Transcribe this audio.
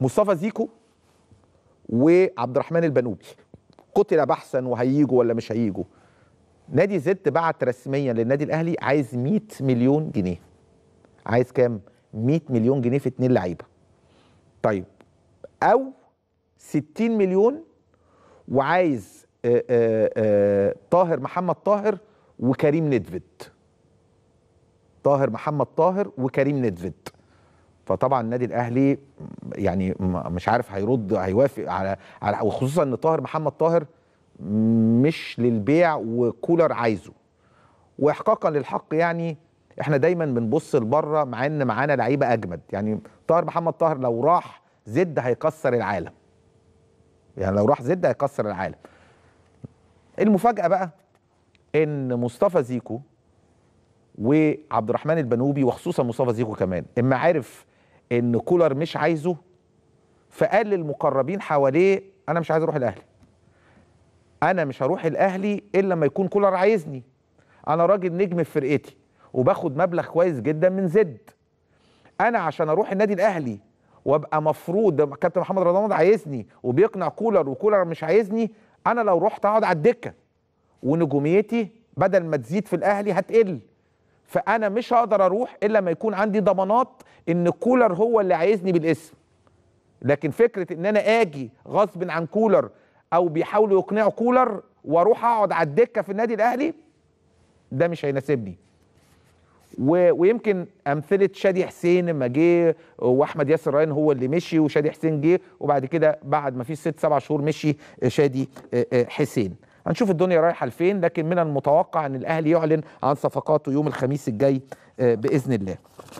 مصطفى زيكو وعبد الرحمن البنوبي قتل بحثا وهيجوا ولا مش هيجوا نادي زد بعت رسميا للنادي الاهلي عايز 100 مليون جنيه عايز كام 100 مليون جنيه في اتنين لعيبه طيب او 60 مليون وعايز آه، آه، آه، طاهر محمد طاهر وكريم ندفد طاهر محمد طاهر وكريم ندفد فطبعا النادي الاهلي يعني مش عارف هيرد هيوافق على على وخصوصا ان طاهر محمد طاهر مش للبيع وكولر عايزه واحقاقا للحق يعني احنا دايما بنبص لبره مع ان معانا لعيبه اجمد يعني طاهر محمد طاهر لو راح زد هيكسر العالم يعني لو راح زد هيكسر العالم المفاجاه بقى ان مصطفى زيكو وعبد الرحمن البنوبي وخصوصا مصطفى زيكو كمان اما عرف ان كولر مش عايزه فقال للمقربين حواليه انا مش عايز اروح الاهلي انا مش هروح الاهلي الا لما يكون كولر عايزني انا راجل نجم في فرقتي وباخد مبلغ كويس جدا من زد انا عشان اروح النادي الاهلي وابقى مفروض كابتن محمد رمضان عايزني وبيقنع كولر وكولر مش عايزني انا لو رحت اقعد على الدكه ونجوميتي بدل ما تزيد في الاهلي هتقل فانا مش هقدر اروح الا ما يكون عندي ضمانات ان كولر هو اللي عايزني بالاسم لكن فكره ان انا اجي غصب عن كولر او بيحاولوا يقنعوا كولر واروح اقعد على الدكه في النادي الاهلي ده مش هيناسبني و... ويمكن امثله شادي حسين لما جه واحمد ياسر ريان هو اللي مشي وشادي حسين جه وبعد كده بعد ما في ست سبع شهور مشي شادي حسين هنشوف الدنيا رايحه لفين لكن من المتوقع ان الاهلي يعلن عن صفقاته يوم الخميس الجاي آه، باذن الله